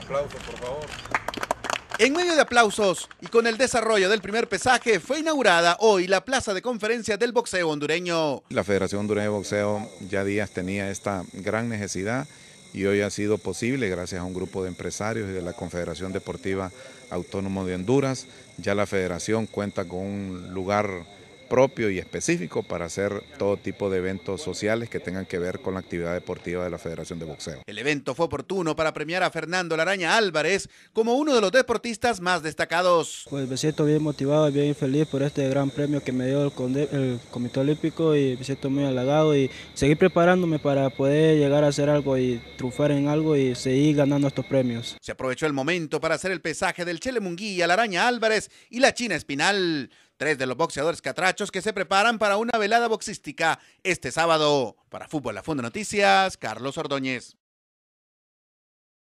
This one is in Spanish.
por favor. En medio de aplausos y con el desarrollo del primer pesaje, fue inaugurada hoy la plaza de conferencia del boxeo hondureño. La Federación Hondureña de Boxeo ya días tenía esta gran necesidad y hoy ha sido posible gracias a un grupo de empresarios y de la Confederación Deportiva Autónomo de Honduras. Ya la federación cuenta con un lugar propio y específico para hacer todo tipo de eventos sociales que tengan que ver con la actividad deportiva de la Federación de Boxeo. El evento fue oportuno para premiar a Fernando Laraña Álvarez como uno de los deportistas más destacados. Pues me siento bien motivado y bien feliz por este gran premio que me dio el, Comité Olímpico y me siento muy halagado y seguir preparándome para poder llegar a hacer algo y triunfar en algo y seguir ganando estos premios. Se aprovechó el momento para hacer el pesaje del Chele Munguía, Laraña Álvarez y la China Espinal tres de los boxeadores catrachos que se preparan para una velada boxística este sábado. Para Fútbol La Fondo Noticias, Carlos Ordóñez.